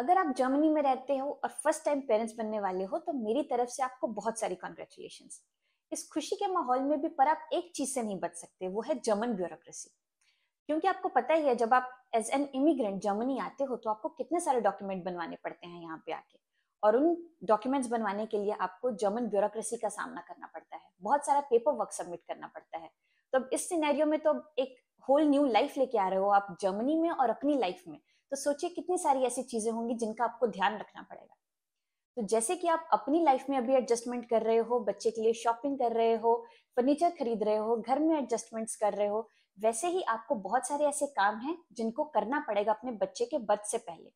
अगर आप जर्मनी में रहते हो और फर्स्ट टाइम पेरेंट्स बनने वाले हो तो मेरी तरफ से आपको बहुत सारी कॉन्ग्रेचुलेशन इस खुशी के माहौल में भी पर आप एक चीज से नहीं बच सकते वो है जर्मन ब्यूरोक्रेसी क्योंकि आपको पता ही है जब आप एज एन इमिग्रेंट जर्मनी आते हो तो आपको कितने सारे डॉक्यूमेंट बनवाने पड़ते हैं यहाँ पे आके और उन डॉक्यूमेंट्स बनवाने के लिए आपको जर्मन ब्यूरोक्रेसी का सामना करना पड़ता है बहुत सारा पेपर वर्क सबमिट करना पड़ता है तो अब इस सिनेरियो में तो एक होल न्यू लाइफ लेके आ रहे हो आप जर्मनी में और अपनी लाइफ में तो सोचिए कितनी सारी ऐसी चीजें होंगी जिनका आपको ध्यान रखना पड़ेगा तो जैसे कि आप अपनी लाइफ में अभी एडजस्टमेंट कर रहे हो बच्चे के लिए शॉपिंग कर रहे हो फर्नीचर खरीद रहे हो घर में एडजस्टमेंट्स कर रहे हो वैसे ही आपको बहुत सारे ऐसे काम हैं जिनको करना पड़ेगा अपने बच्चे के बर्थ से पहले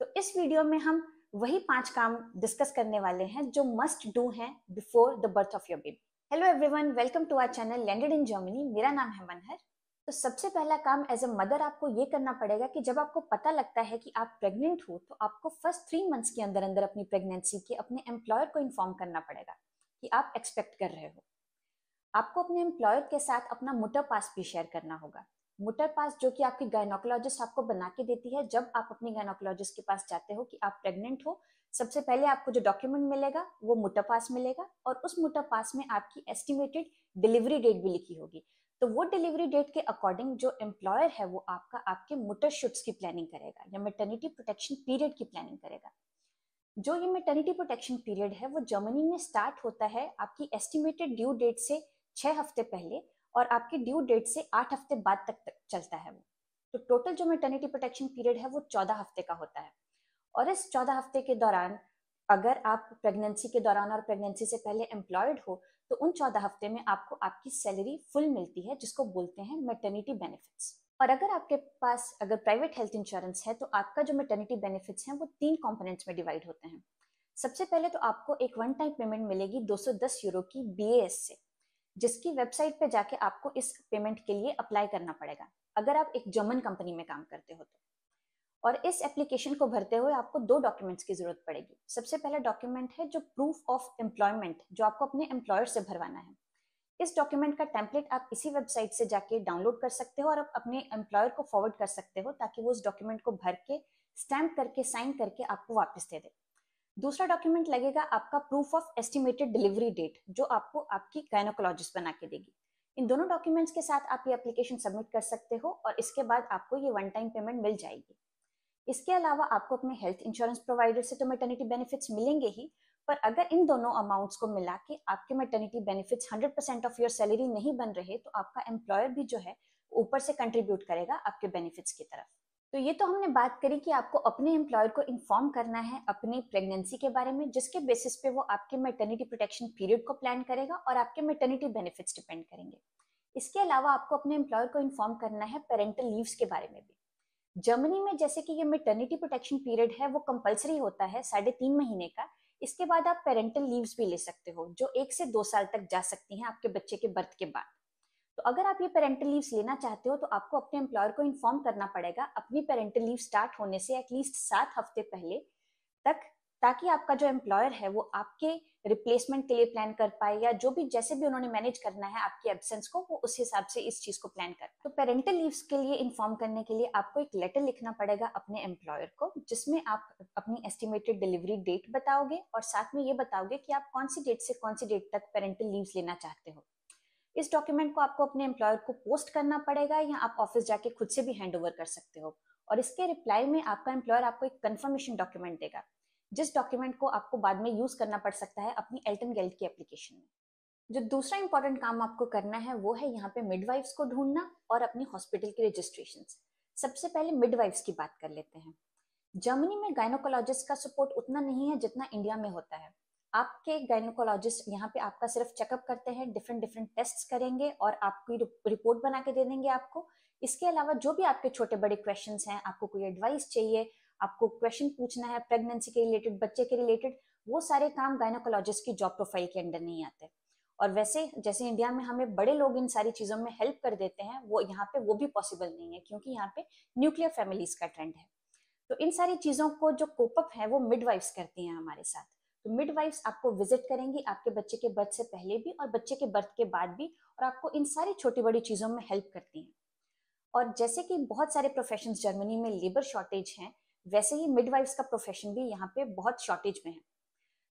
तो इस वीडियो में हम वही पांच काम डिस्कस करने वाले हैं जो मस्ट डू हैं before the birth of your baby hello everyone welcome to our channel landed in Germany मेरा नाम है मनहर तो सबसे पहला काम एज ए मदर आपको ये करना पड़ेगा कि जब आपको पता लगता है कि आप प्रेग्नेंट हो तो आपको फर्स्ट थ्री मंथ्स के अंदर अंदर अपनी प्रेगनेंसी के अपने एम्प्लॉयर को इन्फॉर्म करना पड़ेगा कि आप एक्सपेक्ट कर रहे हो आपको अपने एम्प्लॉयर के साथ अपना मोटर पास भी शेयर करना होगा मोटर पास जो कि आपकी गायनोकोलॉजिस्ट आपको बना के देती है जब आप अपने गायनोकोलॉजिस्ट के पास जाते हो कि आप प्रेग्नेंट हो सबसे पहले आपको जो डॉक्यूमेंट मिलेगा वो मोटर पास मिलेगा और उस मोटर पास में आपकी एस्टिमेटेड डिलीवरी डेट भी लिखी होगी तो वो डिलीवरी डेट के अकॉर्डिंग जो एम्प्लॉयर है वो आपका आपके मोटर शूट्स की प्लानिंग करेगा या मेटर्निटी प्रोटेक्शन पीरियड की प्लानिंग करेगा जो ये मेटर्निटी प्रोटेक्शन पीरियड है वो जर्मनी में स्टार्ट होता है आपकी एस्टिमेटेड ड्यू डेट से छः हफ्ते पहले और आपके ड्यू डेट से आठ हफ्ते बाद तक, तक चलता है वो तो टोटल जो मेटर्निटी प्रोटेक्शन पीरियड है वो चौदह हफ्ते का होता है और इस चौदह हफ्ते के दौरान अगर आप प्रेगनेंसी के दौरान और प्रेगनेंसी से पहले एम्प्लॉयड हो तो उन चौदह हफ्ते में आपको आपकी सैलरी फुल मिलती है जिसको बोलते हैं मेटर्निटी बेनिफिट्स और अगर आपके पास अगर प्राइवेट हेल्थ इंश्योरेंस है तो आपका जो मेटर्निटी बेनिफिट्स हैं वो तीन कॉम्पोनेंट्स में डिवाइड होते हैं सबसे पहले तो आपको एक वन टाइम पेमेंट मिलेगी 210 यूरो की बी से जिसकी वेबसाइट पे जाके आपको इस पेमेंट के लिए अप्लाई करना पड़ेगा अगर आप एक जर्मन कंपनी में काम करते हो तो और इस एप्लीकेशन को भरते हुए आपको दो डॉक्यूमेंट्स की जरूरत पड़ेगी सबसे पहला डॉक्यूमेंट है जो प्रूफ ऑफ एम्प्लॉयमेंट जो आपको अपने एम्प्लॉयर से भरवाना है इस डॉक्यूमेंट का टेम्पलेट आप इसी वेबसाइट से जाके डाउनलोड कर सकते हो और आप अपने एम्प्लॉयर को फॉरवर्ड कर सकते हो ताकि वो उस डॉक्यूमेंट को भर के स्टैम्प करके साइन करके आपको वापस दे दे दूसरा डॉक्यूमेंट लगेगा आपका proof of estimated delivery date जो आपको आपकी गायनोकोलॉजिस्ट बना के देगी इन दोनों डॉक्यूमेंट्स के साथ आप ये एप्लीकेशन सबमिट कर सकते हो और इसके बाद आपको ये वन टाइम पेमेंट मिल जाएगी इसके अलावा आपको अपने हेल्थ इंश्योरेंस प्रोवाइडर से तो मेटर्निटी बेनिफिट्स मिलेंगे ही पर अगर इन दोनों अमाउंट्स को मिला के आपके maternity benefits 100 percent of your salary नहीं बन रहे तो आपका एम्प्लॉयर भी जो है ऊपर से कंट्रीब्यूट करेगा आपके बेनिफिट्स की तरफ तो ये तो हमने बात करी कि आपको अपने एम्प्लॉयर को इन्फॉर्म करना है अपनी प्रेगनेंसी के बारे में जिसके बेसिस पे वो आपके मेटर्निटी प्रोटेक्शन पीरियड को प्लान करेगा और आपके मेटर्निटी बेनिफिट्स डिपेंड करेंगे इसके अलावा आपको अपने एम्प्लॉयर को इन्फॉर्म करना है पेरेंटल लीव्स के बारे में भी जर्मनी में जैसे कि ये मेटर्निटी प्रोटेक्शन पीरियड है वो कंपलसरी होता है साढ़े तीन महीने का इसके बाद आप पेरेंटल लीव्स भी ले सकते हो जो एक से दो साल तक जा सकती हैं आपके बच्चे के बर्थ के बाद तो अगर आप ये पेरेंटल लीव्स लेना चाहते हो तो आपको अपने एम्प्लॉयर को इन्फॉर्म करना पड़ेगा अपनी पेरेंटल लीव स्टार्ट होने से एटलीस्ट सात हफ्ते पहले तक ताकि आपका जो एम्प्लॉयर है वो आपके रिप्लेसमेंट के लिए प्लान कर पाए या जो भी जैसे भी उन्होंने मैनेज करना है आपकी एबसेंस को वो उस हिसाब से इस चीज को प्लान कर तो पेरेंटल लीव्स के लिए इन्फॉर्म करने के लिए आपको एक लेटर लिखना पड़ेगा अपने एम्प्लॉयर को जिसमें आप अपनी एस्टिमेटेड डिलीवरी डेट बताओगे और साथ में ये बताओगे कि आप कौन सी डेट से कौन सी डेट तक पेरेंटल लीव्स लेना चाहते हो इस डॉक्यूमेंट को आपको अपने एम्प्लॉयर को पोस्ट करना पड़ेगा या आप ऑफिस जाके खुद से भी हैंड ओवर कर सकते हो और इसके रिप्लाई में आपका एम्प्लॉयर आपको एक कंफर्मेशन डॉक्यूमेंट देगा जिस डॉक्यूमेंट को आपको बाद में यूज करना पड़ सकता है अपनी एल्टन गेल्ट की एप्लीकेशन में जो दूसरा इंपॉर्टेंट काम आपको करना है वो है यहाँ पे मिडवाइफ्स को ढूंढना और अपनी हॉस्पिटल की रजिस्ट्रेशन सबसे पहले मिडवाइफ्स की बात कर लेते हैं जर्मनी में गायनोकोलॉजिस्ट का सपोर्ट उतना नहीं है जितना इंडिया में होता है आपके गायनोकोलॉजिस्ट यहाँ पे आपका सिर्फ चेकअप करते हैं डिफरेंट डिफरेंट टेस्ट करेंगे और आपकी रिपोर्ट बना के दे देंगे आपको इसके अलावा जो भी आपके छोटे बड़े क्वेश्चन हैं आपको कोई एडवाइस चाहिए आपको क्वेश्चन पूछना है प्रेगनेंसी के रिलेटेड बच्चे के रिलेटेड वो सारे काम गायनोकोलॉजिस्ट की जॉब प्रोफाइल के अंडर नहीं आते और वैसे जैसे इंडिया में हमें बड़े लोग इन सारी चीज़ों में हेल्प कर देते हैं वो यहाँ पे वो भी पॉसिबल नहीं है क्योंकि यहाँ पे न्यूक्लियर फैमिलीज का ट्रेंड है तो इन सारी चीज़ों को जो कोपअप है वो मिडवाइफ्स करती हैं हमारे साथ तो मिडवाइफ्स आपको विजिट करेंगी आपके बच्चे के बर्थ से पहले भी और बच्चे के बर्थ के बाद भी और आपको इन सारी छोटी बड़ी चीज़ों में हेल्प करती हैं और जैसे कि बहुत सारे प्रोफेशन जर्मनी में लेबर शॉर्टेज हैं वैसे ही मिडवाइफ्स का प्रोफेशन भी यहाँ पे बहुत शॉर्टेज में है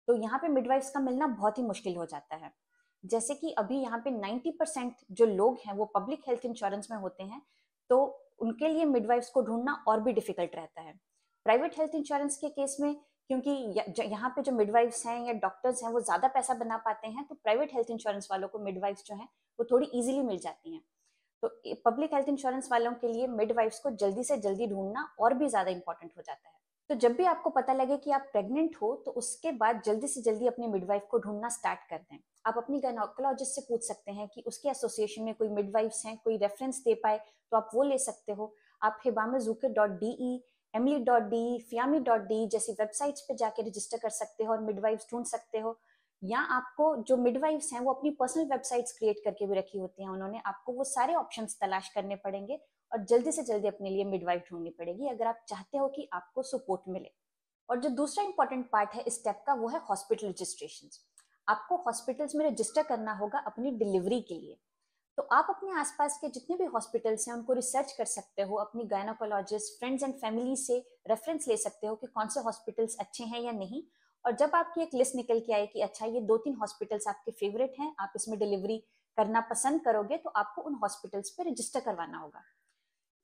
तो यहाँ पे मिडवाइफ्स का मिलना बहुत ही मुश्किल हो जाता है जैसे कि अभी यहाँ पे 90 परसेंट जो लोग हैं वो पब्लिक हेल्थ इंश्योरेंस में होते हैं तो उनके लिए मिडवाइफ्स को ढूंढना और भी डिफिकल्ट रहता है प्राइवेट हेल्थ इंश्योरेंस के केस में क्योंकि यहाँ पे जो मिडवाइफ्स हैं या डॉक्टर्स हैं वो ज़्यादा पैसा बना पाते हैं तो प्राइवेट हेल्थ इंश्योरेंस वालों को मिडवाइफ्स जो हैं वो थोड़ी ईजिली मिल जाती हैं तो पब्लिक हेल्थ इंश्योरेंस वालों के लिए मिडवाइफ्स को जल्दी से जल्दी ढूंढना और भी ज़्यादा इंपॉर्टेंट हो जाता है तो जब भी आपको पता लगे कि आप प्रेग्नेंट हो तो उसके बाद जल्दी से जल्दी अपनी मिडवाइफ को ढूंढना स्टार्ट कर दें आप अपनी गायनोकोलॉजिस्ट से पूछ सकते हैं कि उसके एसोसिएशन में कोई मिडवाइफ्स हैं कोई रेफरेंस दे पाए तो आप वो ले सकते हो आप जूके डॉट डी ई एमली डॉट डी फियामी डॉट डी जैसी वेबसाइट्स पर जाके रजिस्टर कर सकते हो और मिडवाइफ्स ढूंढ सकते हो या आपको जो मिडवाइफ्स हैं वो अपनी पर्सनल वेबसाइट्स क्रिएट करके भी रखी होती हैं उन्होंने आपको वो सारे ऑप्शन तलाश करने पड़ेंगे और जल्दी से जल्दी अपने लिए मिडवाइफ ढूंढनी पड़ेगी अगर आप चाहते हो कि आपको सपोर्ट मिले और जो दूसरा इंपॉर्टेंट पार्ट है इस स्टेप का वो है हॉस्पिटल रजिस्ट्रेशन आपको हॉस्पिटल्स में रजिस्टर करना होगा अपनी डिलीवरी के लिए तो आप अपने आसपास के जितने भी हॉस्पिटल्स हैं उनको रिसर्च कर सकते हो अपनी गायनोकोलॉजिस्ट फ्रेंड्स एंड फैमिली से रेफरेंस ले सकते हो कि कौन से हॉस्पिटल्स अच्छे हैं या नहीं और जब आपकी एक लिस्ट निकल के आए कि अच्छा ये दो तीन हॉस्पिटल्स आपके फेवरेट हैं आप इसमें डिलीवरी करना पसंद करोगे तो आपको उन हॉस्पिटल्स पे रजिस्टर करवाना होगा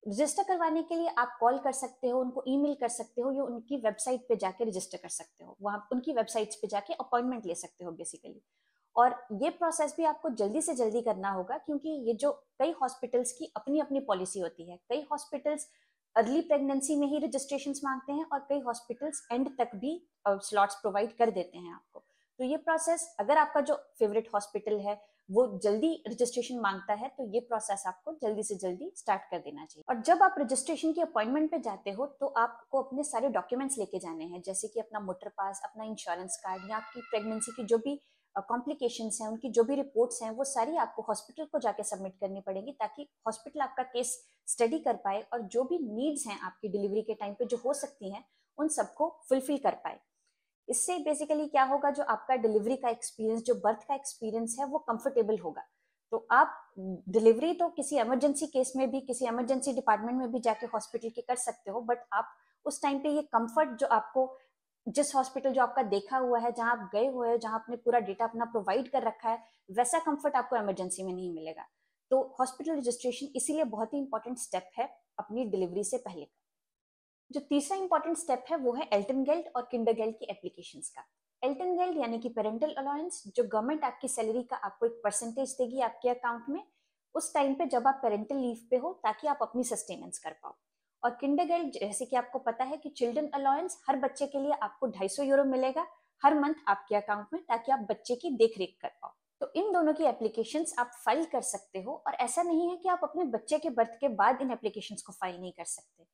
रजिस्टर करवाने के लिए आप कॉल कर सकते हो उनको ईमेल कर सकते हो या उनकी वेबसाइट पे जाके रजिस्टर कर सकते हो वहाँ उनकी वेबसाइट्स पे जाके अपॉइंटमेंट ले सकते हो बेसिकली और ये प्रोसेस भी आपको जल्दी से जल्दी करना होगा क्योंकि ये जो कई हॉस्पिटल्स की अपनी अपनी पॉलिसी होती है कई हॉस्पिटल्स अर्ली प्रेगनेंसी में ही रजिस्ट्रेशन मांगते हैं और कई हॉस्पिटल्स एंड तक भी स्लॉट्स प्रोवाइड कर देते हैं आपको तो ये प्रोसेस अगर आपका जो फेवरेट हॉस्पिटल है वो जल्दी रजिस्ट्रेशन मांगता है तो ये प्रोसेस आपको जल्दी से जल्दी स्टार्ट कर देना चाहिए और जब आप रजिस्ट्रेशन की अपॉइंटमेंट पे जाते हो तो आपको अपने सारे डॉक्यूमेंट्स लेके जाने हैं जैसे कि अपना मोटर पास अपना इंश्योरेंस कार्ड या आपकी प्रेगनेंसी की जो भी कॉम्प्लिकेशन हैं उनकी जो भी रिपोर्ट्स हैं वो सारी आपको हॉस्पिटल को जाके सबमिट करनी पड़ेगी ताकि हॉस्पिटल आपका केस स्टडी कर पाए और जो भी नीड्स हैं आपकी डिलीवरी के टाइम पे जो हो सकती हैं उन सबको फुलफिल कर पाए इससे बेसिकली क्या होगा जो आपका डिलीवरी का एक्सपीरियंस जो बर्थ का एक्सपीरियंस है वो कंफर्टेबल होगा तो आप डिलीवरी तो किसी इमरजेंसी केस में भी किसी इमरजेंसी डिपार्टमेंट में भी जाके हॉस्पिटल के कर सकते हो बट आप उस टाइम पे ये कंफर्ट जो आपको जिस हॉस्पिटल जो आपका देखा हुआ है जहां आप गए हुए हैं जहां आपने पूरा डेटा अपना प्रोवाइड कर रखा है वैसा कंफर्ट आपको इमरजेंसी में नहीं मिलेगा तो हॉस्पिटल रजिस्ट्रेशन इसीलिए बहुत ही इंपॉर्टेंट स्टेप है अपनी डिलीवरी से पहले का जो तीसरा इंपॉर्टेंट स्टेप है वो है एल्टन गेल्ट और किंडर गेल्ट की एप्लीकेशन का एल्टन गेल्ट यानी कि पेरेंटल अलाउंस जो गवर्नमेंट आपकी सैलरी का आपको एक परसेंटेज देगी आपके अकाउंट में उस टाइम पे जब आप पेरेंटल लीव पे हो ताकि आप अपनी सस्टेनेंस कर पाओ और किंडरगार्डन जैसे कि आपको पता है कि चिल्ड्रन अलाउंस हर बच्चे के लिए आपको सौ यूरो मिलेगा हर मंथ आपके अकाउंट में ताकि आप बच्चे की देख रेख कर पाओ तो इन दोनों की एप्लीकेशन आप फाइल कर सकते हो और ऐसा नहीं है कि आप अपने बच्चे के बर्थ के बाद इन एप्लीकेशन को फाइल नहीं कर सकते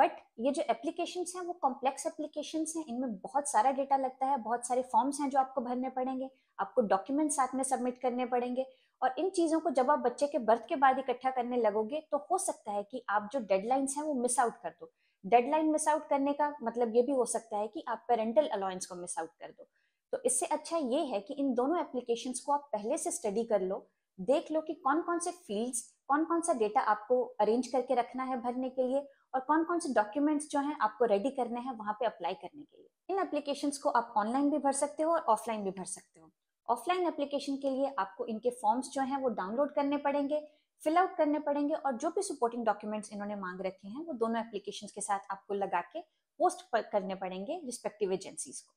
बट ये जो एप्लीकेशन हैं वो कॉम्प्लेक्स एप्लीकेशन हैं इनमें बहुत सारा डेटा लगता है बहुत सारे फॉर्म्स हैं जो आपको भरने पड़ेंगे आपको डॉक्यूमेंट साथ में सबमिट करने पड़ेंगे और इन चीज़ों को जब आप बच्चे के बर्थ के बाद इकट्ठा करने लगोगे तो हो सकता है कि आप जो डेडलाइंस हैं वो मिस आउट कर दो डेडलाइन मिस आउट करने का मतलब ये भी हो सकता है कि आप पेरेंटल अलाउंस को मिस आउट कर दो तो इससे अच्छा ये है कि इन दोनों एप्लीकेशन को आप पहले से स्टडी कर लो देख लो कि कौन कौन से फील्ड्स कौन कौन सा डेटा आपको अरेंज करके रखना है भरने के लिए और कौन कौन से डॉक्यूमेंट्स जो हैं आपको रेडी करने हैं वहाँ पे अप्लाई करने के लिए इन एप्लीकेशंस को आप ऑनलाइन भी भर सकते हो और ऑफलाइन भी भर सकते हो ऑफलाइन एप्लीकेशन के लिए आपको इनके फॉर्म्स जो हैं वो डाउनलोड करने पड़ेंगे फिल आउट करने पड़ेंगे और जो भी सपोर्टिंग डॉक्यूमेंट्स इन्होंने मांग रखे हैं वो दोनों एप्लीकेशन के साथ आपको लगा के पोस्ट करने पड़ेंगे रिस्पेक्टिव एजेंसीज को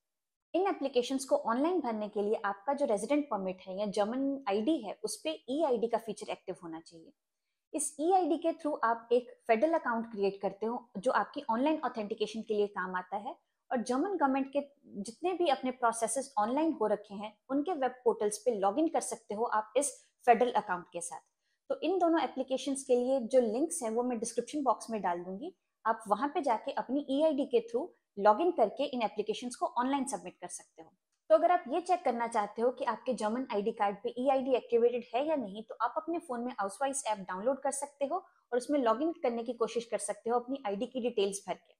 इन एप्लीकेशन को ऑनलाइन भरने के लिए आपका जो रेजिडेंट परमिट है या जर्मन आई है उस पर ई आई का फीचर एक्टिव होना चाहिए इस ई e आई के थ्रू आप एक फेडरल अकाउंट क्रिएट करते हो जो आपकी ऑनलाइन ऑथेंटिकेशन के लिए काम आता है और जर्मन गवर्नमेंट के जितने भी अपने प्रोसेसेस ऑनलाइन हो रखे हैं उनके वेब पोर्टल्स पे लॉगिन कर सकते हो आप इस फेडरल अकाउंट के साथ तो इन दोनों एप्लीकेशन के लिए जो लिंक्स हैं वो मैं डिस्क्रिप्शन बॉक्स में डाल दूंगी आप वहाँ पे जाके अपनी ई e के थ्रू लॉगिन करके इन एप्लीकेशन को ऑनलाइन सबमिट कर सकते हो तो अगर आप ये चेक करना चाहते हो कि आपके जर्मन आईडी कार्ड पे ई आई एक्टिवेटेड है या नहीं तो आप अपने फोन में हाउसवाइज ऐप डाउनलोड कर सकते हो और उसमें लॉगिन करने की कोशिश कर सकते हो अपनी आईडी की डिटेल्स भर के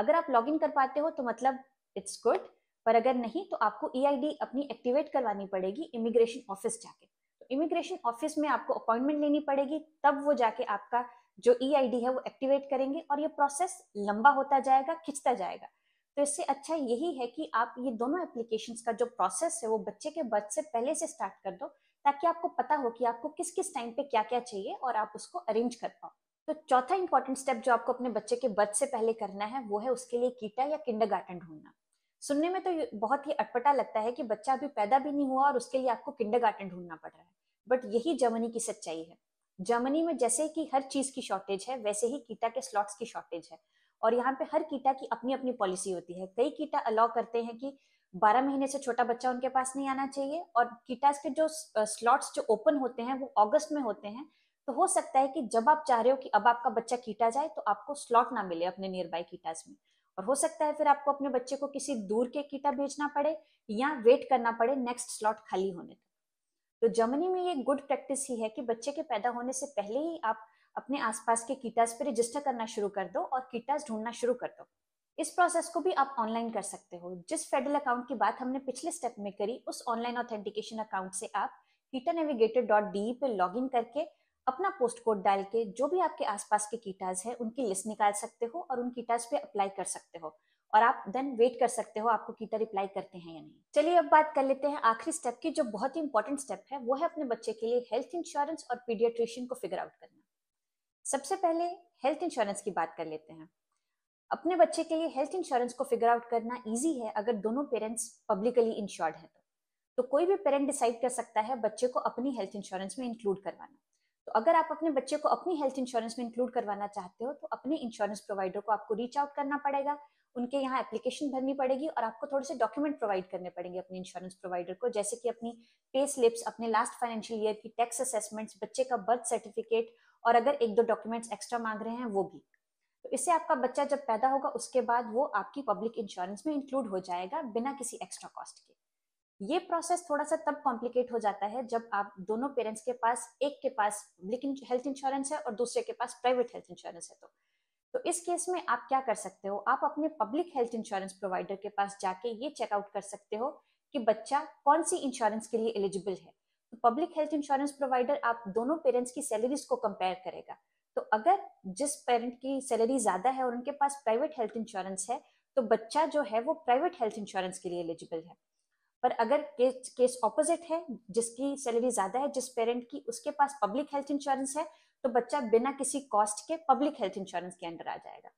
अगर आप लॉग इन कर पाते हो तो मतलब इट्स गुड पर अगर नहीं तो आपको ई अपनी एक्टिवेट करवानी पड़ेगी इमिग्रेशन ऑफिस जाके तो इमिग्रेशन ऑफिस में आपको अपॉइंटमेंट लेनी पड़ेगी तब वो जाके आपका जो ई है वो एक्टिवेट करेंगे और ये प्रोसेस लंबा होता जाएगा खिंचता जाएगा तो इससे अच्छा यही है कि आप ये दोनों एप्लीकेशन का जो प्रोसेस है वो बच्चे के बर्थ से पहले से स्टार्ट कर दो ताकि आपको पता हो कि आपको किस किस टाइम पे क्या क्या चाहिए और आप उसको अरेंज कर पाओ तो चौथा इंपॉर्टेंट स्टेप जो आपको अपने बच्चे के बर्थ से पहले करना है वो है उसके लिए कीटा या किंडर ढूंढना सुनने में तो बहुत ही अटपटा लगता है कि बच्चा अभी पैदा भी नहीं हुआ और उसके लिए आपको किंडर ढूंढना पड़ रहा है बट यही जर्मनी की सच्चाई है जर्मनी में जैसे कि हर चीज की शॉर्टेज है वैसे ही कीटा के स्लॉट्स की शॉर्टेज है और यहाँ पे हर कीटा की अपनी अपनी पॉलिसी होती है कई कीटा अलाउ करते हैं कि 12 महीने से छोटा बच्चा उनके पास नहीं आना चाहिए और कीटास के जो स्लॉट्स जो ओपन होते हैं वो अगस्त में होते हैं तो हो सकता है कि जब आप चाह रहे हो कि अब आपका बच्चा कीटा जाए तो आपको स्लॉट ना मिले अपने नियर बाई कीटाज में और हो सकता है फिर आपको अपने बच्चे को किसी दूर के कीटा भेजना पड़े या वेट करना पड़े नेक्स्ट स्लॉट खाली होने तक तो जर्मनी में ये गुड प्रैक्टिस ही है कि बच्चे के पैदा होने से पहले ही आप अपने आसपास के कीटास पर रजिस्टर करना शुरू कर दो और कीटास ढूंढना शुरू कर दो इस प्रोसेस को भी आप ऑनलाइन कर सकते हो जिस फेडरल अकाउंट की बात हमने पिछले स्टेप में करी उस ऑनलाइन ऑथेंटिकेशन अकाउंट से आप कीटा नेविगेटर डॉट डी e पे लॉग करके अपना पोस्ट कोड डाल के जो भी आपके आसपास के कीटाज है उनकी लिस्ट निकाल सकते हो और उन कीटाज पे अप्लाई कर सकते हो और आप देन वेट कर सकते हो आपको कीटा रिप्लाई करते हैं या नहीं चलिए अब बात कर लेते हैं आखिरी स्टेप की जो बहुत ही इंपॉर्टेंट स्टेप है वो है अपने बच्चे के लिए हेल्थ इंश्योरेंस और पीडियाट्रिशियन को फिगर आउट करना सबसे पहले हेल्थ इंश्योरेंस की बात कर लेते हैं अपने बच्चे के लिए हेल्थ इंश्योरेंस को फिगर आउट करना ईजी है अगर दोनों पेरेंट्स पब्लिकली इंश्योर्ड है तो तो कोई भी पेरेंट डिसाइड कर सकता है बच्चे को अपनी हेल्थ इंश्योरेंस में इंक्लूड करवाना तो अगर आप अपने बच्चे को अपनी हेल्थ इंश्योरेंस में इंक्लूड करवाना चाहते हो तो अपने इंश्योरेंस प्रोवाइडर को आपको रीच आउट करना पड़ेगा उनके यहाँ एप्लीकेशन भरनी पड़ेगी और आपको थोड़े से डॉक्यूमेंट प्रोवाइड करने पड़ेंगे अपने इंश्योरेंस प्रोवाइडर को जैसे कि अपनी पे स्लिप्स अपने लास्ट फाइनेंशियल ईयर की टैक्स असेसमेंट्स बच्चे का बर्थ सर्टिफिकेट और अगर एक दो डॉक्यूमेंट्स एक्स्ट्रा मांग रहे हैं वो भी तो इससे आपका बच्चा जब पैदा होगा उसके बाद वो आपकी पब्लिक इंश्योरेंस में इंक्लूड हो जाएगा बिना किसी एक्स्ट्रा कॉस्ट के ये प्रोसेस थोड़ा सा तब कॉम्प्लिकेट हो जाता है जब आप दोनों पेरेंट्स के पास एक के पास पब्लिक हेल्थ इंश्योरेंस है और दूसरे के पास प्राइवेट हेल्थ इंश्योरेंस है तो तो इस केस में आप क्या कर सकते हो आप अपने पब्लिक हेल्थ इंश्योरेंस प्रोवाइडर के पास जाके ये चेकआउट कर सकते हो कि बच्चा कौन सी इंश्योरेंस के लिए एलिजिबल है तो पब्लिक हेल्थ इंश्योरेंस प्रोवाइडर आप दोनों पेरेंट्स की सैलरीज को कंपेयर करेगा तो अगर जिस पेरेंट की सैलरी ज्यादा है और उनके पास प्राइवेट हेल्थ इंश्योरेंस है तो बच्चा जो है वो प्राइवेट हेल्थ इंश्योरेंस के लिए एलिजिबल है पर अगर केस केस ऑपोजिट है जिसकी सैलरी ज्यादा है जिस पेरेंट की उसके पास पब्लिक हेल्थ इंश्योरेंस है तो बच्चा बिना किसी कॉस्ट के पब्लिक हेल्थ इंश्योरेंस के अंडर आ जाएगा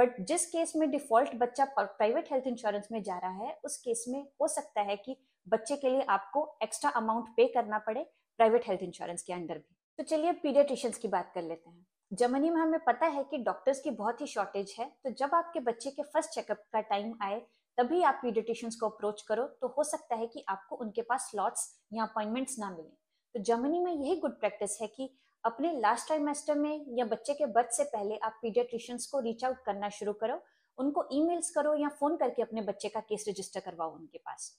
बट जिस केस में डिफॉल्ट बच्चा प्राइवेट हेल्थ इंश्योरेंस में जा रहा है उस केस में हो सकता है कि बच्चे के लिए आपको एक्स्ट्रा अमाउंट पे करना पड़े प्राइवेट हेल्थ इंश्योरेंस के अंडर भी तो चलिए पीडियाट्रिशियंस की बात कर लेते हैं जर्मनी में हमें पता है कि डॉक्टर्स की बहुत ही शॉर्टेज है तो जब आपके बच्चे के फर्स्ट चेकअप का टाइम आए तभी आप पीडियटिशियंस को अप्रोच करो तो हो सकता है कि आपको उनके पास स्लॉट्स या अपॉइंटमेंट्स ना मिले तो जर्मनी में यही गुड प्रैक्टिस है कि अपने लास्ट ट्राइमेस्टर में या बच्चे के बर्थ से पहले आप पीडियट्रिशियंस को रीच आउट करना शुरू करो उनको ईमेल्स करो या फ़ोन करके अपने बच्चे का केस रजिस्टर करवाओ उनके पास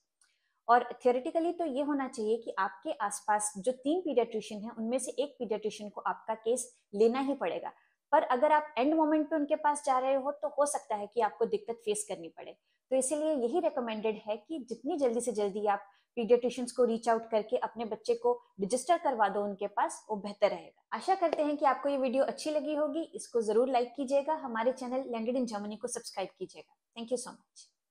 और थियोरेटिकली तो ये होना चाहिए कि आपके आसपास जो तीन पीडियाट्रिशियन है उनमें से एक पीडियाट्रिशियन को आपका केस लेना ही पड़ेगा पर अगर आप एंड मोमेंट पे उनके पास जा रहे हो तो हो सकता है कि आपको दिक्कत फेस करनी पड़े तो इसीलिए यही रिकमेंडेड है कि जितनी जल्दी से जल्दी आप पीडियाट्रिशियंस को रीच आउट करके अपने बच्चे को रजिस्टर करवा दो उनके पास वो बेहतर रहेगा आशा करते हैं कि आपको ये वीडियो अच्छी लगी होगी इसको जरूर लाइक कीजिएगा हमारे चैनल लैंडेड इन जर्मनी को सब्सक्राइब कीजिएगा थैंक यू सो मच